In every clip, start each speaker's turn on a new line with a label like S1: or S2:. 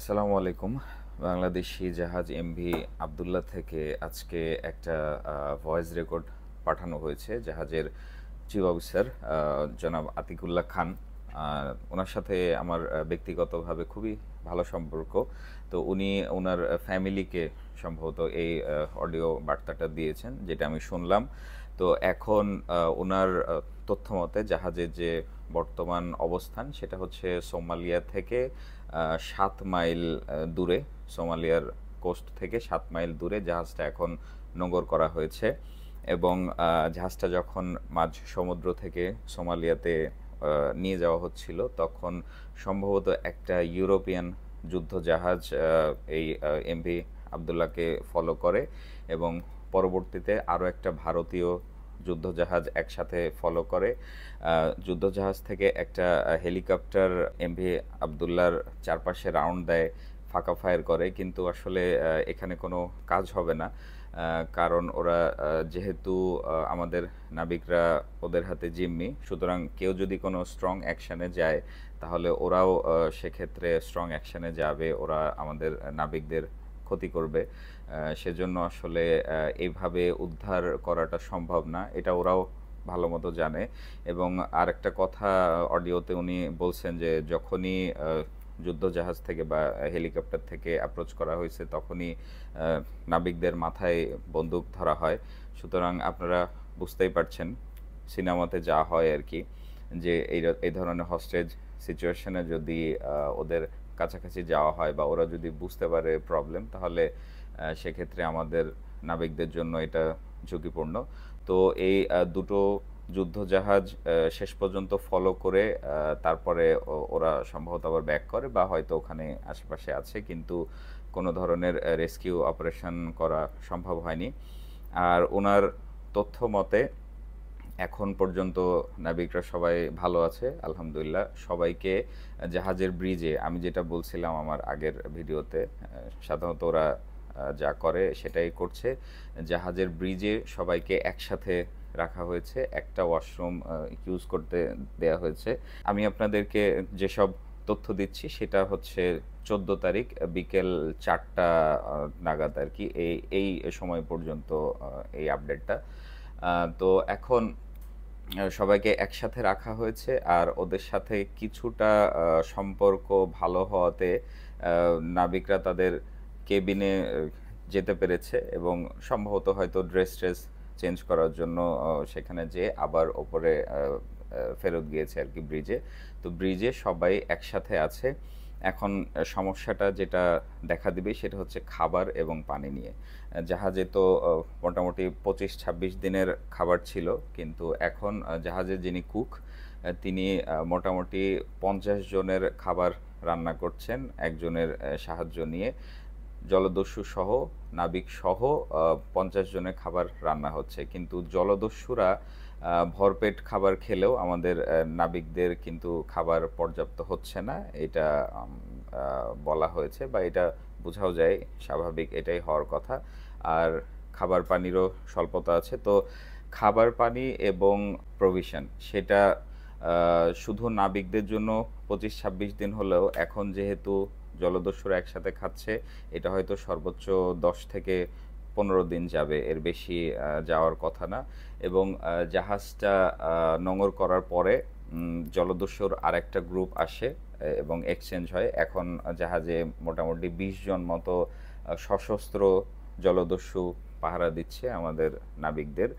S1: আসসালামু আলাইকুম বাংলাদেশি জাহাজ এমভি আবদুল্লাহ থেকে আজকে একটা ভয়েস রেকর্ড পাঠানো হয়েছে জাহাজের চিফ অফিসার জনাব আতিকুল্লাহ খান ওনার সাথে আমার ব্যক্তিগতভাবে খুবই ভালো সম্পর্ক তো উনি ওনার ফ্যামিলিকে সম্ভবত এই অডিও বার্তাটা দিয়েছেন যেটা আমি শুনলাম তো এখন ওনার তথ্য মতে জাহাজের যে বর্তমান অবস্থান সেটা হচ্ছে সোমালিয়া থেকে সাত মাইল দূরে সোমালিয়ার কোস্ট থেকে সাত মাইল দূরে জাহাজটা এখন নোঙর করা হয়েছে এবং জাহাজটা যখন মাঝ সমুদ্র থেকে সোমালিয়াতে নিয়ে যাওয়া হচ্ছিল তখন সম্ভবত একটা ইউরোপিয়ান যুদ্ধ জাহাজ এই এমভি আবদুল্লাহকে ফলো করে এবং পরবর্তীতে আরও একটা ভারতীয় যুদ্ধজাহাজ একসাথে ফলো করে যুদ্ধজাহাজ থেকে একটা হেলিকপ্টার এমভি আবদুল্লার চারপাশে রাউন্ড দেয় ফাঁকা ফায়ার করে কিন্তু আসলে এখানে কোনো কাজ হবে না কারণ ওরা যেহেতু আমাদের নাবিকরা ওদের হাতে জিম্মি সুতরাং কেউ যদি কোনো স্ট্রং অ্যাকশানে যায় তাহলে ওরাও সেক্ষেত্রে স্ট্রং অ্যাকশানে যাবে ওরা আমাদের নাবিকদের ক্ষতি করবে সেজন্য আসলে এইভাবে উদ্ধার করাটা সম্ভব না এটা ওরাও ভালো মতো জানে এবং আরেকটা কথা অডিওতে উনি বলছেন যে যখনই যুদ্ধজাহাজ থেকে বা হেলিকপ্টার থেকে অ্যাপ্রোচ করা হয়েছে তখনই নাবিকদের মাথায় বন্দুক ধরা হয় সুতরাং আপনারা বুঝতেই পারছেন সিনেমাতে যা হয় আর কি যে এই এই ধরনের হস্টেজ সিচুয়েশনে যদি ওদের কাছাকাছি যাওয়া হয় বা ওরা যদি বুঝতে পারে প্রবলেম তাহলে সেক্ষেত্রে আমাদের নাবিকদের জন্য এটা ঝুঁকিপূর্ণ তো এই দুটো যুদ্ধজাহাজ শেষ পর্যন্ত ফলো করে তারপরে ওরা সম্ভবত আবার ব্যাক করে বা হয়তো ওখানে আশেপাশে আছে কিন্তু কোনো ধরনের রেস্কিউ অপারেশন করা সম্ভব হয়নি আর ওনার তথ্য মতে এখন পর্যন্ত নাবিকরা সবাই ভালো আছে আলহামদুলিল্লাহ সবাইকে জাহাজের ব্রিজে আমি যেটা বলছিলাম আমার আগের ভিডিওতে সাধারণত ওরা যা করে সেটাই করছে জাহাজের ব্রিজে সবাইকে একসাথে রাখা হয়েছে একটা ওয়াশরুম ইউজ করতে দেয়া হয়েছে আমি আপনাদেরকে যেসব তথ্য দিচ্ছি সেটা হচ্ছে চোদ্দ তারিখ বিকেল চারটা নাগাদ আর কি এই এই সময় পর্যন্ত এই আপডেটটা তো এখন সবাইকে একসাথে রাখা হয়েছে আর ওদের সাথে কিছুটা সম্পর্ক ভালো হওয়াতে নাবিকরা তাদের কেবিনে যেতে পেরেছে এবং সম্ভবত হয়তো ড্রেস ট্রেস চেঞ্জ করার জন্য সেখানে যেয়ে আবার ওপরে ফেরত গিয়েছে আর কি ব্রিজে তো ব্রিজে সবাই একসাথে আছে এখন সমস্যাটা যেটা দেখা দিবে সেটা হচ্ছে খাবার এবং পানি নিয়ে জাহাজে তো মোটামুটি পঁচিশ ছাব্বিশ দিনের খাবার ছিল কিন্তু এখন জাহাজে যিনি কুক তিনি মোটামুটি পঞ্চাশ জনের খাবার রান্না করছেন একজনের সাহায্য নিয়ে জলদস্যু সহ নাবিক সহ পঞ্চাশ জনের খাবার রান্না হচ্ছে কিন্তু জলদস্যুরা ভরপেট খাবার খেলেও আমাদের নাবিকদের কিন্তু খাবার পর্যাপ্ত হচ্ছে না এটা বলা হয়েছে বা এটা বোঝাও যায় স্বাভাবিক এটাই হওয়ার কথা আর খাবার পানিরও স্বল্পতা আছে তো খাবার পানি এবং প্রভিশন সেটা শুধু নাবিকদের জন্য পঁচিশ ছাব্বিশ দিন হলেও এখন যেহেতু জলদস্যুরা একসাথে খাচ্ছে এটা হয়তো সর্বোচ্চ দশ থেকে পনেরো দিন যাবে এর বেশি যাওয়ার কথা না এবং জাহাজটা নোঙর করার পরে জলদস্যুর আরেকটা গ্রুপ আসে এবং এক্সচেঞ্জ হয় এখন জাহাজে মোটামুটি বিশ জন মতো সশস্ত্র জলদস্যু পাহারা দিচ্ছে আমাদের নাবিকদের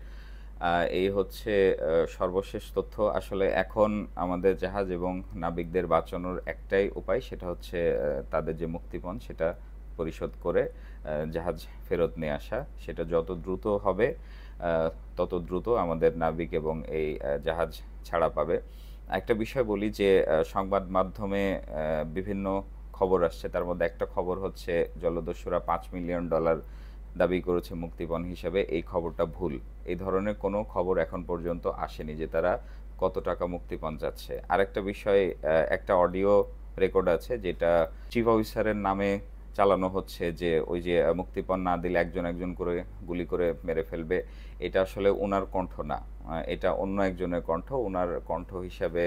S1: এই হচ্ছে সর্বশেষ তথ্য আসলে এখন আমাদের জাহাজ এবং নাবিকদের বাঁচানোর একটাই উপায় সেটা হচ্ছে তাদের যে মুক্তিপণ সেটা পরিশোধ করে জাহাজ ফেরত নিয়ে আসা সেটা যত দ্রুত হবে তত দ্রুত আমাদের নাবিক এবং এই জাহাজ ছাড়া পাবে একটা বিষয় বলি যে সংবাদ মাধ্যমে বিভিন্ন খবর আসছে তার মধ্যে একটা খবর হচ্ছে জলদস্যুরা পাঁচ মিলিয়ন ডলার দাবি করেছে মুক্তিপণ হিসাবে এই খবরটা ভুল এই ধরনের কোনো খবর এখন পর্যন্ত আসেনি যে তারা কত টাকা মুক্তিপণ চাচ্ছে আরেকটা বিষয় একটা অডিও রেকর্ড আছে যেটা চিফ অফিসারের নামে চালানো হচ্ছে যে ওই যে মুক্তিপণ না দিলে একজন একজন করে গুলি করে মেরে ফেলবে এটা আসলে ওনার কণ্ঠ না এটা অন্য একজনের কণ্ঠ ওনার কণ্ঠ হিসাবে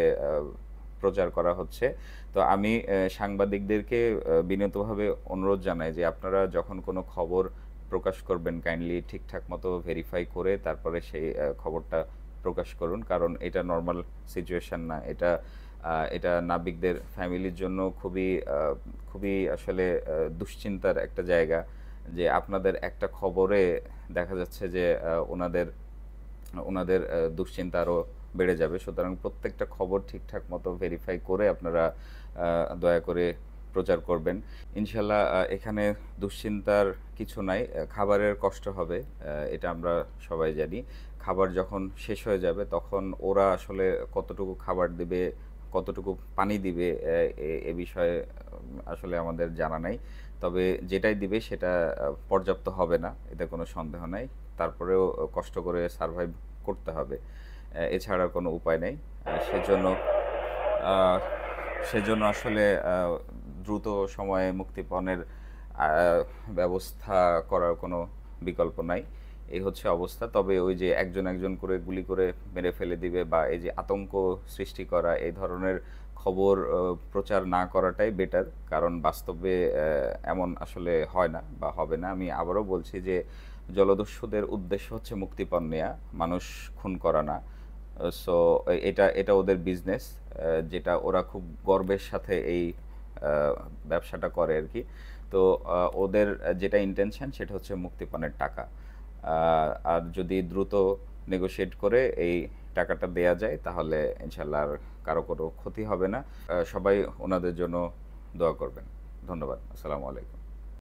S1: প্রচার করা হচ্ছে তো আমি সাংবাদিকদেরকে বিনীতভাবে অনুরোধ জানাই যে আপনারা যখন কোনো খবর প্রকাশ করবেন কাইন্ডলি ঠিকঠাক মতো ভেরিফাই করে তারপরে সেই খবরটা প্রকাশ করুন কারণ এটা নর্মাল সিচুয়েশন না এটা এটা নাবিকদের ফ্যামিলির জন্য খুবই খুবই আসলে দুশ্চিন্তার একটা জায়গা যে আপনাদের একটা খবরে দেখা যাচ্ছে যে ওনাদের ওনাদের দুশ্চিন্তা আরও বেড়ে যাবে সুতরাং প্রত্যেকটা খবর ঠিকঠাক মতো ভেরিফাই করে আপনারা দয়া করে প্রচার করবেন ইনশাল্লাহ এখানে দুশ্চিন্তার কিছু নাই খাবারের কষ্ট হবে এটা আমরা সবাই জানি খাবার যখন শেষ হয়ে যাবে তখন ওরা আসলে কতটুকু খাবার দেবে কতটুকু পানি দিবে এ বিষয়ে আসলে আমাদের জানা নাই তবে যেটাই দিবে সেটা পর্যাপ্ত হবে না এতে কোনো সন্দেহ নাই তারপরেও কষ্ট করে সার্ভাইভ করতে হবে এছাড়া কোনো উপায় নেই সেজন্য সেজন্য আসলে দ্রুত সময়ে মুক্তিপণের ব্যবস্থা করার কোনো বিকল্প নাই এই হচ্ছে অবস্থা তবে ওই যে একজন একজন করে গুলি করে মেরে ফেলে দিবে বা এই যে আতঙ্ক সৃষ্টি করা এই ধরনের খবর প্রচার না করাটাই বেটার কারণ বাস্তবে এমন আসলে হয় না বা হবে না আমি আবারও বলছি যে জলদস্যুদের উদ্দেশ্য হচ্ছে মুক্তিপণ নেয়া মানুষ খুন করা না সো এটা এটা ওদের বিজনেস যেটা ওরা খুব গর্বের সাথে এই ব্যবসাটা করে আর কি তো ওদের যেটা ইন্টেনশন সেটা হচ্ছে মুক্তিপণের টাকা আর যদি দ্রুত নেগোশিয়েট করে এই টাকাটা দেয়া যায় তাহলে ইনশাল্লাহ আর কারো কোনো ক্ষতি হবে না সবাই ওনাদের জন্য দোয়া করবেন ধন্যবাদ আসসালামু আলাইকুম